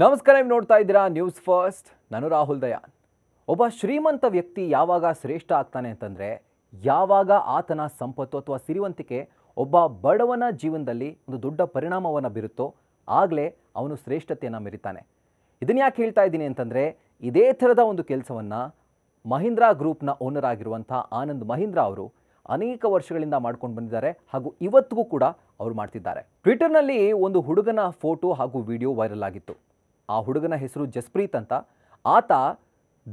ನಮಸ್ಕಾರ ನೀವು ನೋಡ್ತಾ ಇದ್ದೀರಾ ನ್ಯೂಸ್ ಫಸ್ಟ್ ನಾನು ರಾಹುಲ್ ದಯಾನ್ ಒಬ್ಬ ಶ್ರೀಮಂತ ವ್ಯಕ್ತಿ ಯಾವಾಗ ಶ್ರೇಷ್ಠ ಆಗ್ತಾನೆ ಅಂತಂದರೆ ಯಾವಾಗ ಆತನ ಸಂಪತ್ತು ಅಥವಾ ಸಿರಿವಂತಿಕೆ ಒಬ್ಬ ಬಡವನ ಜೀವನದಲ್ಲಿ ಒಂದು ದೊಡ್ಡ ಪರಿಣಾಮವನ್ನು ಬೀರುತ್ತೋ ಆಗಲೇ ಅವನು ಶ್ರೇಷ್ಠತೆಯನ್ನು ಮೆರಿತಾನೆ ಇದನ್ನು ಯಾಕೆ ಹೇಳ್ತಾ ಇದ್ದೀನಿ ಅಂತಂದರೆ ಇದೇ ಥರದ ಒಂದು ಕೆಲಸವನ್ನು ಮಹೀಂದ್ರಾ ಗ್ರೂಪ್ನ ಓನರ್ ಆಗಿರುವಂಥ ಆನಂದ್ ಮಹೀಂದ್ರಾ ಅವರು ಅನೇಕ ವರ್ಷಗಳಿಂದ ಮಾಡ್ಕೊಂಡು ಬಂದಿದ್ದಾರೆ ಹಾಗೂ ಇವತ್ತಿಗೂ ಕೂಡ ಅವರು ಮಾಡ್ತಿದ್ದಾರೆ ಟ್ವಿಟರ್ನಲ್ಲಿ ಒಂದು ಹುಡುಗನ ಫೋಟೋ ಹಾಗೂ ವಿಡಿಯೋ ವೈರಲ್ ಆಗಿತ್ತು ಆ ಹುಡುಗನ ಹೆಸರು ಜಸ್ಪ್ರೀತ್ ಅಂತ ಆತ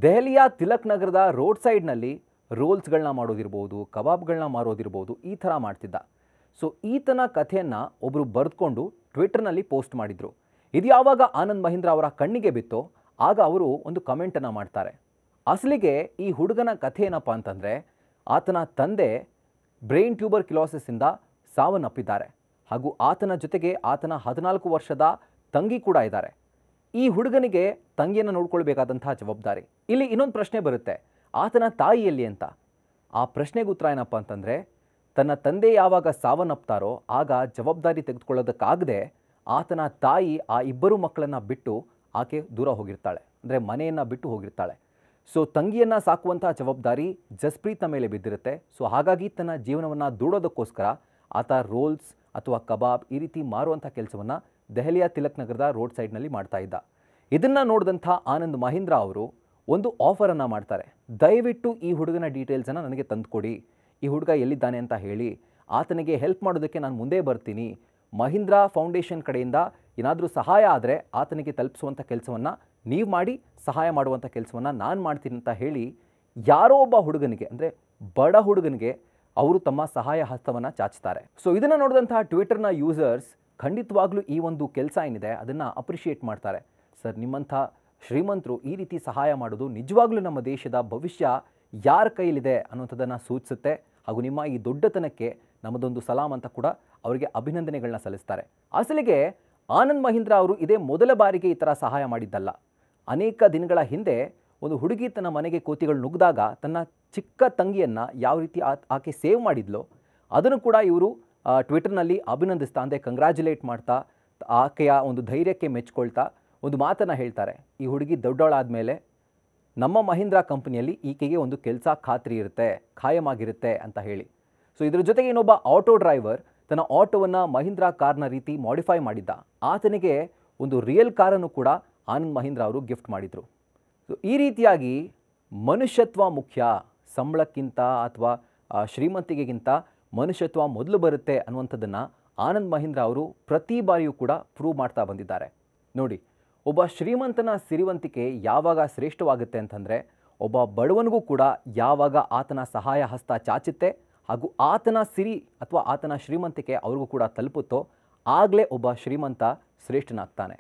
ದೆಹಲಿಯ ತಿಲಕ್ ನಗರದ ರೋಡ್ ಸೈಡ್ನಲ್ಲಿ ರೋಲ್ಸ್ಗಳನ್ನ ಮಾಡೋದಿರ್ಬೋದು ಕಬಾಬ್ಗಳನ್ನ ಮಾರೋದಿರ್ಬೋದು ಈ ಥರ ಮಾಡ್ತಿದ್ದ ಸೊ ಈತನ ಕಥೆಯನ್ನು ಒಬ್ಬರು ಬರೆದುಕೊಂಡು ಟ್ವಿಟರ್ನಲ್ಲಿ ಪೋಸ್ಟ್ ಮಾಡಿದರು ಇದು ಯಾವಾಗ ಆನಂದ್ ಮಹೇಂದ್ರ ಅವರ ಕಣ್ಣಿಗೆ ಬಿತ್ತೋ ಆಗ ಅವರು ಒಂದು ಕಮೆಂಟನ್ನು ಮಾಡ್ತಾರೆ ಅಸಲಿಗೆ ಈ ಹುಡುಗನ ಕಥೆ ಏನಪ್ಪ ಅಂತಂದರೆ ಆತನ ತಂದೆ ಬ್ರೈನ್ ಟ್ಯೂಬರ್ ಕಿಲೋಸಿಸಿಂದ ಸಾವನ್ನಪ್ಪಿದ್ದಾರೆ ಹಾಗೂ ಆತನ ಜೊತೆಗೆ ಆತನ ಹದಿನಾಲ್ಕು ವರ್ಷದ ತಂಗಿ ಕೂಡ ಇದ್ದಾರೆ ಈ ಹುಡುಗನಿಗೆ ತಂಗಿಯನ್ನು ನೋಡ್ಕೊಳ್ಬೇಕಾದಂತಹ ಜವಾಬ್ದಾರಿ ಇಲ್ಲಿ ಇನ್ನೊಂದು ಪ್ರಶ್ನೆ ಬರುತ್ತೆ ಆತನ ಎಲ್ಲಿ ಅಂತ ಆ ಪ್ರಶ್ನೆಗೆ ಉತ್ತರ ಏನಪ್ಪ ಅಂತಂದರೆ ತನ್ನ ತಂದೆ ಯಾವಾಗ ಸಾವನ್ನಪ್ತಾರೋ ಆಗ ಜವಾಬ್ದಾರಿ ತೆಗೆದುಕೊಳ್ಳೋದಕ್ಕಾಗದೆ ಆತನ ತಾಯಿ ಆ ಇಬ್ಬರು ಮಕ್ಕಳನ್ನು ಬಿಟ್ಟು ಆಕೆ ದೂರ ಹೋಗಿರ್ತಾಳೆ ಅಂದರೆ ಮನೆಯನ್ನು ಬಿಟ್ಟು ಹೋಗಿರ್ತಾಳೆ ಸೊ ತಂಗಿಯನ್ನು ಸಾಕುವಂಥ ಜವಾಬ್ದಾರಿ ಜಸ್ಪ್ರೀತ್ನ ಮೇಲೆ ಬಿದ್ದಿರುತ್ತೆ ಸೊ ಹಾಗಾಗಿ ತನ್ನ ಜೀವನವನ್ನು ದೂಡೋದಕ್ಕೋಸ್ಕರ ಆತ ರೋಲ್ಸ್ ಅಥವಾ ಕಬಾಬ್ ಈ ರೀತಿ ಮಾರುವಂಥ ಕೆಲಸವನ್ನು ದೆಹಲಿಯ ತಿಲಕ್ ನಗರದ ರೋಡ್ ಸೈಡ್ನಲ್ಲಿ ಮಾಡ್ತಾ ಇದ್ದ ಇದನ್ನು ನೋಡಿದಂಥ ಆನಂದ್ ಮಹೀಂದ್ರ ಅವರು ಒಂದು ಆಫರನ್ನು ಮಾಡ್ತಾರೆ ದಯವಿಟ್ಟು ಈ ಹುಡುಗನ ಡೀಟೇಲ್ಸನ್ನು ನನಗೆ ತಂದುಕೊಡಿ ಈ ಹುಡುಗ ಎಲ್ಲಿದ್ದಾನೆ ಅಂತ ಹೇಳಿ ಆತನಿಗೆ ಹೆಲ್ಪ್ ಮಾಡೋದಕ್ಕೆ ನಾನು ಮುಂದೆ ಬರ್ತೀನಿ ಮಹೀಂದ್ರಾ ಫೌಂಡೇಶನ್ ಕಡೆಯಿಂದ ಏನಾದರೂ ಸಹಾಯ ಆದರೆ ಆತನಿಗೆ ತಲುಪಿಸುವಂಥ ಕೆಲಸವನ್ನು ನೀವು ಮಾಡಿ ಸಹಾಯ ಮಾಡುವಂಥ ಕೆಲಸವನ್ನು ನಾನು ಮಾಡ್ತೀನಿ ಅಂತ ಹೇಳಿ ಯಾರೋ ಒಬ್ಬ ಹುಡುಗನಿಗೆ ಅಂದರೆ ಬಡ ಹುಡುಗನಿಗೆ ಅವರು ತಮ್ಮ ಸಹಾಯ ಹಸ್ತವನ್ನು ಚಾಚ್ತಾರೆ ಸೊ ಇದನ್ನು ನೋಡಿದಂಥ ಟ್ವಿಟರ್ನ ಯೂಸರ್ಸ್ ಖಂಡಿತವಾಗ್ಲೂ ಈ ಒಂದು ಕೆಲಸ ಏನಿದೆ ಅದನ್ನು ಅಪ್ರಿಷಿಯೇಟ್ ಮಾಡ್ತಾರೆ ಸರ್ ನಿಮ್ಮಂಥ ಶ್ರೀಮಂತರು ಈ ರೀತಿ ಸಹಾಯ ಮಾಡೋದು ನಿಜವಾಗ್ಲೂ ನಮ್ಮ ದೇಶದ ಭವಿಷ್ಯ ಯಾರ ಕೈಲಿದೆ ಅನ್ನೋಂಥದ್ದನ್ನು ಸೂಚಿಸುತ್ತೆ ಹಾಗೂ ನಿಮ್ಮ ಈ ದೊಡ್ಡತನಕ್ಕೆ ನಮ್ಮದೊಂದು ಸಲಾಮ್ ಅಂತ ಕೂಡ ಅವರಿಗೆ ಅಭಿನಂದನೆಗಳನ್ನ ಸಲ್ಲಿಸ್ತಾರೆ ಅಸಲಿಗೆ ಆನಂದ್ ಮಹೀಂದ್ರ ಅವರು ಇದೇ ಮೊದಲ ಬಾರಿಗೆ ಈ ಥರ ಸಹಾಯ ಮಾಡಿದ್ದಲ್ಲ ಅನೇಕ ದಿನಗಳ ಹಿಂದೆ ಒಂದು ಹುಡುಗಿ ತನ್ನ ಮನೆಗೆ ಕೋತಿಗಳು ನುಗ್ಗಿದಾಗ ತನ್ನ ಚಿಕ್ಕ ತಂಗಿಯನ್ನು ಯಾವ ರೀತಿ ಆಕೆ ಸೇವ್ ಮಾಡಿದ್ಲೋ ಅದನ್ನು ಕೂಡ ಇವರು ಟ್ವಿಟರ್ನಲ್ಲಿ ಅಭಿನಂದಿಸ್ತಾ ಅಂದರೆ ಕಂಗ್ರ್ಯಾಚುಲೇಟ್ ಮಾಡ್ತಾ ಆಕೆಯ ಒಂದು ಧೈರ್ಯಕ್ಕೆ ಮೆಚ್ಕೊಳ್ತಾ ಒಂದು ಮಾತನ್ನು ಹೇಳ್ತಾರೆ ಈ ಹುಡುಗಿ ದೊಡ್ಡವಳಾದ ಮೇಲೆ ನಮ್ಮ ಮಹೀಂದ್ರಾ ಕಂಪ್ನಿಯಲ್ಲಿ ಈಕೆಗೆ ಒಂದು ಕೆಲಸ ಖಾತ್ರಿ ಇರುತ್ತೆ ಖಾಯಮಾಗಿರುತ್ತೆ ಅಂತ ಹೇಳಿ ಸೊ ಇದರ ಜೊತೆಗೆ ಇನ್ನೊಬ್ಬ ಆಟೋ ಡ್ರೈವರ್ ತನ್ನ ಆಟೋವನ್ನು ಮಹೀಂದ್ರಾ ಕಾರ್ನ ರೀತಿ ಮಾಡಿಫೈ ಮಾಡಿದ್ದ ಆತನಿಗೆ ಒಂದು ರಿಯಲ್ ಕಾರನ್ನು ಕೂಡ ಆನಂದ್ ಮಹೀಂದ್ರ ಅವರು ಗಿಫ್ಟ್ ಮಾಡಿದರು ಸೊ ಈ ರೀತಿಯಾಗಿ ಮನುಷ್ಯತ್ವ ಮುಖ್ಯ ಸಂಬಳಕ್ಕಿಂತ ಅಥವಾ ಶ್ರೀಮಂತಿಗೆಗಿಂತ ಮನುಷ್ಯತ್ವ ಮೊದಲು ಬರುತ್ತೆ ಅನ್ನುವಂಥದ್ದನ್ನು ಆನಂದ್ ಮಹೀಂದ್ರ ಅವರು ಪ್ರತಿ ಬಾರಿಯೂ ಕೂಡ ಪ್ರೂವ್ ಮಾಡ್ತಾ ಬಂದಿದ್ದಾರೆ ನೋಡಿ ಒಬ್ಬ ಶ್ರೀಮಂತನ ಸಿರಿವಂತಿಕೆ ಯಾವಾಗ ಶ್ರೇಷ್ಠವಾಗುತ್ತೆ ಅಂತಂದರೆ ಒಬ್ಬ ಬಡವನಿಗೂ ಕೂಡ ಯಾವಾಗ ಆತನ ಸಹಾಯ ಹಸ್ತ ಚಾಚುತ್ತೆ ಹಾಗೂ ಆತನ ಸಿರಿ ಅಥವಾ ಆತನ ಶ್ರೀಮಂತಿಕೆ ಅವ್ರಿಗೂ ಕೂಡ ತಲುಪುತ್ತೋ ಆಗಲೇ ಒಬ್ಬ ಶ್ರೀಮಂತ ಶ್ರೇಷ್ಠನಾಗ್ತಾನೆ